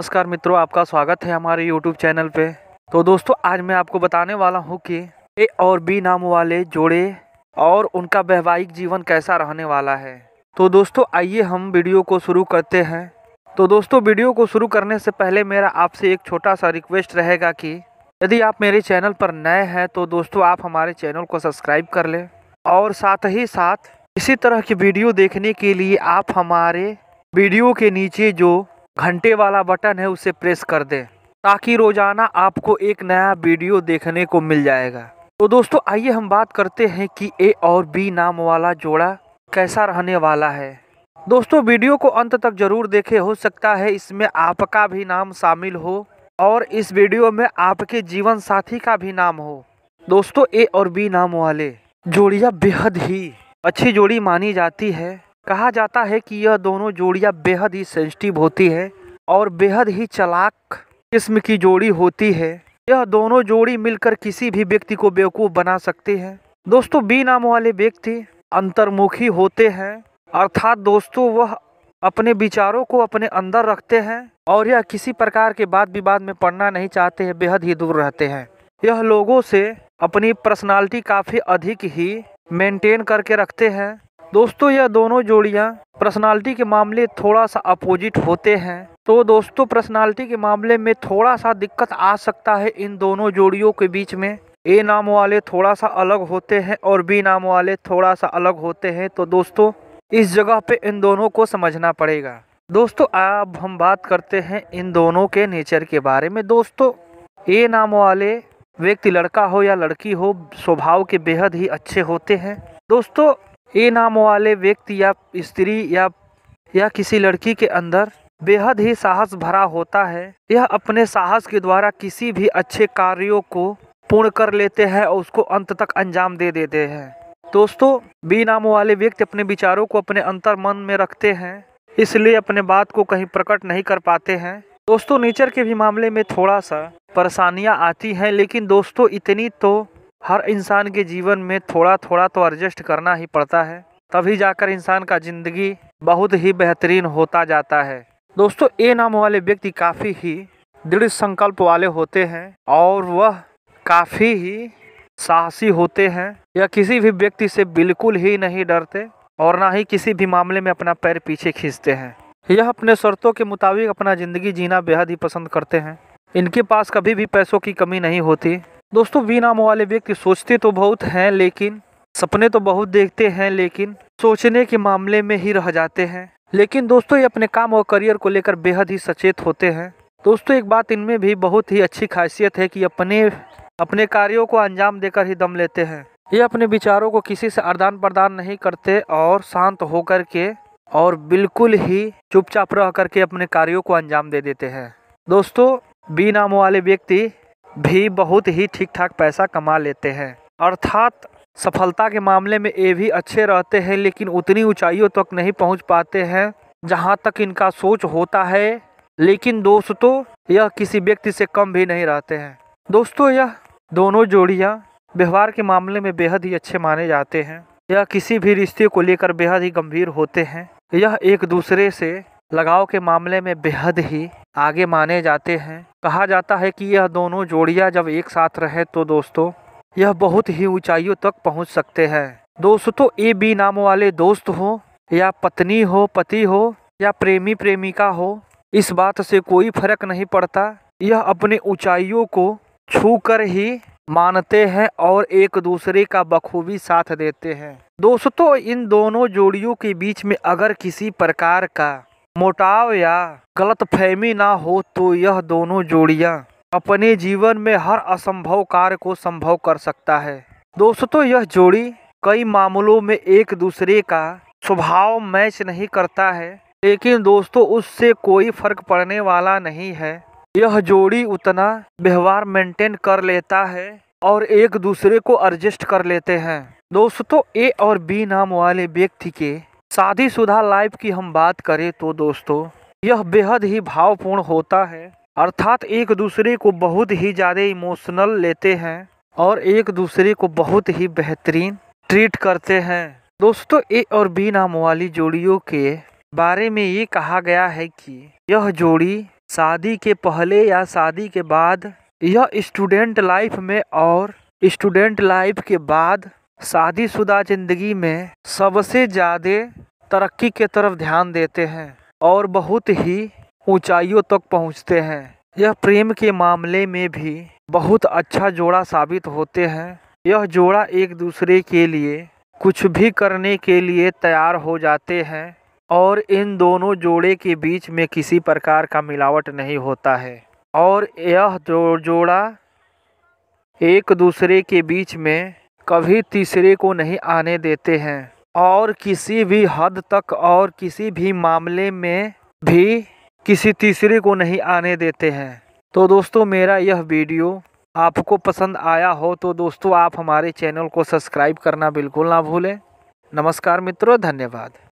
नमस्कार मित्रों आपका स्वागत है हमारे यूट्यूब चैनल पे तो दोस्तों आज मैं आपको बताने वाला हूँ कि ए और बी नाम वाले जोड़े और उनका वैवाहिक जीवन कैसा रहने वाला है तो दोस्तों आइए हम वीडियो को शुरू करते हैं तो दोस्तों वीडियो को शुरू करने से पहले मेरा आपसे एक छोटा सा रिक्वेस्ट रहेगा कि यदि आप मेरे चैनल पर नए हैं तो दोस्तों आप हमारे चैनल को सब्सक्राइब कर लें और साथ ही साथ इसी तरह की वीडियो देखने के लिए आप हमारे वीडियो के नीचे जो घंटे वाला बटन है उसे प्रेस कर दें ताकि रोज़ाना आपको एक नया वीडियो देखने को मिल जाएगा तो दोस्तों आइए हम बात करते हैं कि ए और बी नाम वाला जोड़ा कैसा रहने वाला है दोस्तों वीडियो को अंत तक ज़रूर देखें हो सकता है इसमें आपका भी नाम शामिल हो और इस वीडियो में आपके जीवन साथी का भी नाम हो दोस्तों ए और बी नाम वाले जोड़ियाँ बेहद ही अच्छी जोड़ी मानी जाती है कहा जाता है कि यह दोनों जोड़ियाँ बेहद ही सेंसिटिव होती है और बेहद ही चलाक किस्म की जोड़ी होती है यह दोनों जोड़ी मिलकर किसी भी व्यक्ति को बेवकूफ़ बना सकती है दोस्तों बी नाम वाले व्यक्ति अंतर्मुखी होते हैं अर्थात दोस्तों वह अपने विचारों को अपने अंदर रखते हैं और यह किसी प्रकार के वाद विवाद में पढ़ना नहीं चाहते हैं बेहद ही दूर रहते हैं यह लोगों से अपनी पर्सनालिटी काफ़ी अधिक ही मेंटेन करके रखते हैं दोस्तों यह दोनों जोड़ियाँ पर्सनालिटी के मामले थोड़ा सा अपोजिट होते हैं तो दोस्तों पर्सनालिटी के मामले में थोड़ा सा दिक्कत आ सकता है इन दोनों जोड़ियों के बीच में ए नाम वाले थोड़ा सा अलग होते हैं और बी नाम वाले थोड़ा सा अलग होते हैं तो दोस्तों इस जगह पे इन दोनों को समझना पड़ेगा दोस्तों अब हम बात करते हैं इन दोनों के नेचर के बारे में दोस्तों ए नाम वाले व्यक्ति लड़का हो या लड़की हो स्वभाव के बेहद ही अच्छे होते हैं दोस्तों ए नाम वाले व्यक्ति या स्त्री या या किसी लड़की के अंदर बेहद ही साहस भरा होता है यह अपने साहस के द्वारा किसी भी अच्छे कार्यों को पूर्ण कर लेते हैं और उसको अंत तक अंजाम दे देते हैं दोस्तों बी नाम वाले व्यक्ति अपने विचारों को अपने अंतर मन में रखते हैं इसलिए अपने बात को कहीं प्रकट नहीं कर पाते हैं दोस्तों नेचर के भी मामले में थोड़ा सा परेशानियाँ आती हैं लेकिन दोस्तों इतनी तो हर इंसान के जीवन में थोड़ा थोड़ा तो एडजस्ट करना ही पड़ता है तभी जाकर इंसान का ज़िंदगी बहुत ही बेहतरीन होता जाता है दोस्तों ए नाम वाले व्यक्ति काफ़ी ही दृढ़ संकल्प वाले होते हैं और वह काफ़ी ही साहसी होते हैं या किसी भी व्यक्ति से बिल्कुल ही नहीं डरते और ना ही किसी भी मामले में अपना पैर पीछे खींचते हैं यह अपने शर्तों के मुताबिक अपना ज़िंदगी जीना बेहद ही पसंद करते हैं इनके पास कभी भी पैसों की कमी नहीं होती दोस्तों वी नामों वाले व्यक्ति सोचते तो बहुत हैं लेकिन सपने तो बहुत देखते हैं लेकिन सोचने के मामले में ही रह जाते हैं लेकिन दोस्तों ये अपने काम और करियर को लेकर बेहद ही सचेत होते हैं दोस्तों एक बात इनमें भी बहुत ही अच्छी खासियत है कि अपने अपने कार्यों को अंजाम देकर ही दम लेते हैं ये अपने विचारों को किसी से आदान प्रदान नहीं करते और शांत होकर के और बिल्कुल ही चुपचाप रह करके अपने कार्यों को अंजाम दे देते हैं दोस्तों बी नाम वाले व्यक्ति भी बहुत ही ठीक ठाक पैसा कमा लेते हैं अर्थात सफलता के मामले में ये भी अच्छे रहते हैं लेकिन उतनी ऊंचाइयों तक नहीं पहुंच पाते हैं जहां तक इनका सोच होता है लेकिन दोस्तों यह किसी व्यक्ति से कम भी नहीं रहते हैं दोस्तों यह दोनों जोड़ियां व्यवहार के मामले में बेहद ही अच्छे माने जाते हैं यह किसी भी रिश्ते को लेकर बेहद ही गंभीर होते हैं यह एक दूसरे से लगाव के मामले में बेहद ही आगे माने जाते हैं कहा जाता है कि यह दोनों जोड़ियां जब एक साथ रहे तो दोस्तों यह बहुत ही ऊंचाइयों तक पहुंच सकते हैं दोस्तों ए बी नाम वाले दोस्त हो या पत्नी हो पति हो या प्रेमी प्रेमिका हो इस बात से कोई फर्क नहीं पड़ता यह अपने ऊंचाइयों को छू कर ही मानते हैं और एक दूसरे का बखूबी साथ देते हैं दोस्तों इन दोनों जोड़ियों के बीच में अगर किसी प्रकार का मोटाव या गलत फहमी ना हो तो यह दोनों जोड़िया अपने जीवन में हर असंभव कार्य को संभव कर सकता है दोस्तों यह जोड़ी कई मामलों में एक दूसरे का स्वभाव मैच नहीं करता है लेकिन दोस्तों उससे कोई फर्क पड़ने वाला नहीं है यह जोड़ी उतना व्यवहार मेंटेन कर लेता है और एक दूसरे को एडजस्ट कर लेते हैं दोस्तों ए और बी नाम वाले व्यक्ति के शादीशुदा लाइफ की हम बात करें तो दोस्तों यह बेहद ही भावपूर्ण होता है अर्थात एक दूसरे को बहुत ही ज़्यादा इमोशनल लेते हैं और एक दूसरे को बहुत ही बेहतरीन ट्रीट करते हैं दोस्तों ए और बी नाम वाली जोड़ियों के बारे में ये कहा गया है कि यह जोड़ी शादी के पहले या शादी के बाद यह स्टूडेंट लाइफ में और स्टूडेंट लाइफ के बाद शादीशुदा ज़िंदगी में सबसे ज़्यादा तरक्की के तरफ ध्यान देते हैं और बहुत ही ऊंचाइयों तक पहुंचते हैं यह प्रेम के मामले में भी बहुत अच्छा जोड़ा साबित होते हैं यह जोड़ा एक दूसरे के लिए कुछ भी करने के लिए तैयार हो जाते हैं और इन दोनों जोड़े के बीच में किसी प्रकार का मिलावट नहीं होता है और यह जो जोड़ा एक दूसरे के बीच में कभी तीसरे को नहीं आने देते हैं और किसी भी हद तक और किसी भी मामले में भी किसी तीसरे को नहीं आने देते हैं तो दोस्तों मेरा यह वीडियो आपको पसंद आया हो तो दोस्तों आप हमारे चैनल को सब्सक्राइब करना बिल्कुल ना भूलें नमस्कार मित्रों धन्यवाद